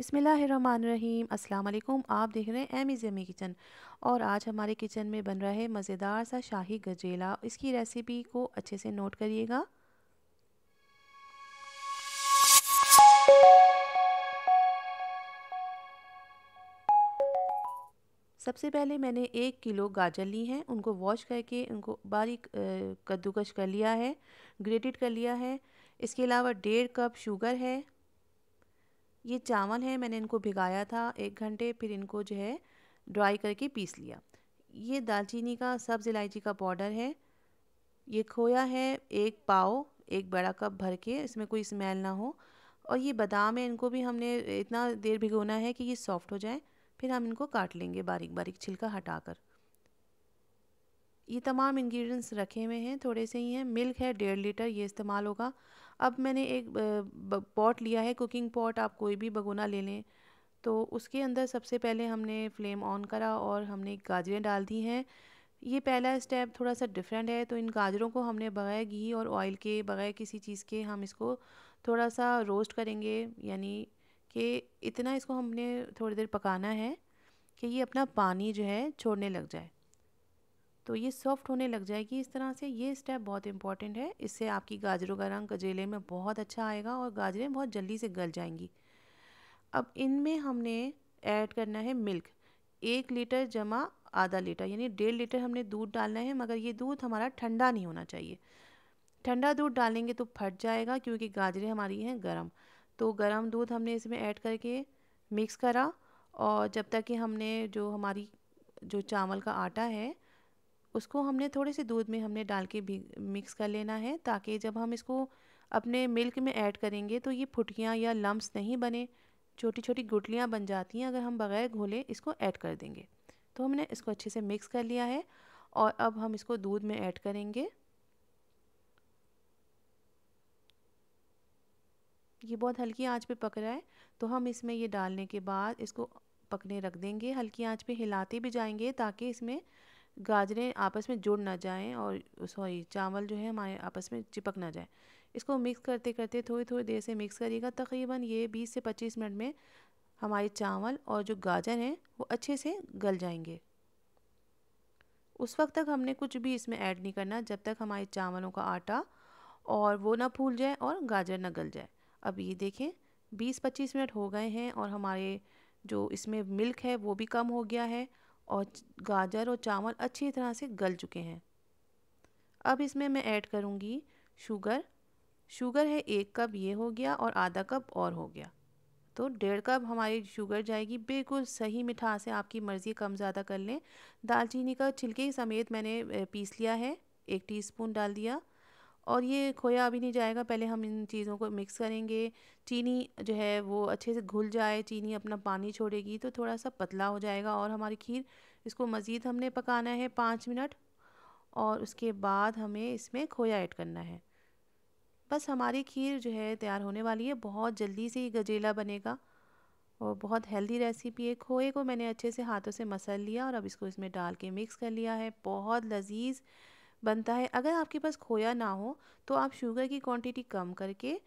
अस्सलाम वालेकुम आप देख रहे हैं एमी जेमी किचन और आज हमारे किचन में बन रहा है मज़ेदार सा शाही गजेला इसकी रेसिपी को अच्छे से नोट करिएगा सबसे पहले मैंने एक किलो गाजर ली हैं उनको वॉश करके उनको बारीक कद्दूकश कर लिया है ग्रेटेड कर लिया है इसके अलावा डेढ़ कप शुगर है ये चावल है मैंने इनको भिगाया था एक घंटे फिर इनको जो है ड्राई करके पीस लिया ये दालचीनी का सब्ज़ इलायची का पाउडर है ये खोया है एक पाव एक बड़ा कप भर के इसमें कोई स्मेल ना हो और ये बादाम है इनको भी हमने इतना देर भिगोना है कि ये सॉफ्ट हो जाए फिर हम इनको काट लेंगे बारीक बारीक छिलका हटाकर ये तमाम इंग्रेडिएंट्स रखे हुए हैं थोड़े से ही हैं मिल्क है डेढ़ लीटर ये इस्तेमाल होगा अब मैंने एक पॉट लिया है कुकिंग पॉट आप कोई भी भगोना ले लें तो उसके अंदर सबसे पहले हमने फ्लेम ऑन करा और हमने गाजरें डाल दी हैं ये पहला स्टेप थोड़ा सा डिफरेंट है तो इन गाजरों को हमने बगैर घी और ऑयल के बगैर किसी चीज़ के हम इसको थोड़ा सा रोस्ट करेंगे यानी कि इतना इसको हमने थोड़ी देर पकाना है कि ये अपना पानी जो है छोड़ने लग जाए तो ये सॉफ्ट होने लग जाएगी इस तरह से ये स्टेप बहुत इंपॉर्टेंट है इससे आपकी गाजरों का रंग कजेले में बहुत अच्छा आएगा और गाजरें बहुत जल्दी से गल जाएंगी अब इनमें हमने ऐड करना है मिल्क एक लीटर जमा आधा लीटर यानी डेढ़ लीटर हमने दूध डालना है मगर ये दूध हमारा ठंडा नहीं होना चाहिए ठंडा दूध डालेंगे तो फट जाएगा क्योंकि गाजरें हमारी हैं गर्म तो गर्म दूध हमने इसमें ऐड करके मिक्स करा और जब तक कि हमने जो हमारी जो चावल का आटा है उसको हमने थोड़े से दूध में हमने डाल के भी मिक्स कर लेना है ताकि जब हम इसको अपने मिल्क में ऐड करेंगे तो ये फुटकियाँ या लम्ब्स नहीं बने छोटी छोटी गुटलियाँ बन जाती हैं अगर हम बग़ैर घोले इसको ऐड कर देंगे तो हमने इसको अच्छे से मिक्स कर लिया है और अब हम इसको दूध में ऐड करेंगे ये बहुत हल्की आंच पे पक रहा है तो हम इसमें ये डालने के बाद इसको पकने रख देंगे हल्की आंच पे हिलाते भी जाएंगे ताकि इसमें गाजरें आपस में जुड़ ना जाएं और सॉरी चावल जो है हमारे आपस में चिपक ना जाए इसको मिक्स करते करते थोड़ी थोड़ी देर से मिक्स करिएगा तकरीबन ये 20 से 25 मिनट में हमारे चावल और जो गाजर हैं वो अच्छे से गल जाएंगे उस वक्त तक हमने कुछ भी इसमें ऐड नहीं करना जब तक हमारे चावलों का आटा और वो ना फूल जाए और गाजर ना गल जाए अब ये देखें 20-25 मिनट हो गए हैं और हमारे जो इसमें मिल्क है वो भी कम हो गया है और गाजर और चावल अच्छी तरह से गल चुके हैं अब इसमें मैं ऐड करूँगी शुगर शुगर है एक कप ये हो गया और आधा कप और हो गया तो डेढ़ कप हमारी शुगर जाएगी बिल्कुल सही मिठास है आपकी मर्ज़ी कम ज़्यादा कर लें दालचीनी का छिलके समेत मैंने पीस लिया है एक टीस्पून डाल दिया और ये खोया अभी नहीं जाएगा पहले हम इन चीज़ों को मिक्स करेंगे चीनी जो है वो अच्छे से घुल जाए चीनी अपना पानी छोड़ेगी तो थोड़ा सा पतला हो जाएगा और हमारी खीर इसको मज़ीद हमने पकाना है पाँच मिनट और उसके बाद हमें इसमें खोया ऐड करना है बस हमारी खीर जो है तैयार होने वाली है बहुत जल्दी से ये गजेला बनेगा और बहुत हेल्दी रेसिपी है खोए को मैंने अच्छे से हाथों से मसल लिया और अब इसको इसमें डाल के मिक्स कर लिया है बहुत लजीज़ बनता है अगर आपके पास खोया ना हो तो आप शुगर की क्वांटिटी कम करके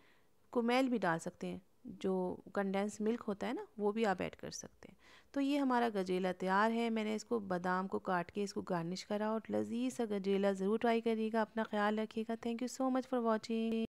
कुमेल भी डाल सकते हैं जो कंडेंस मिल्क होता है ना वो भी आप ऐड कर सकते हैं तो ये हमारा गजेला तैयार है मैंने इसको बादाम को काट के इसको गार्निश करा और लजीज सा गजेला ज़रूर ट्राई करिएगा अपना ख्याल रखिएगा thank you so much for watching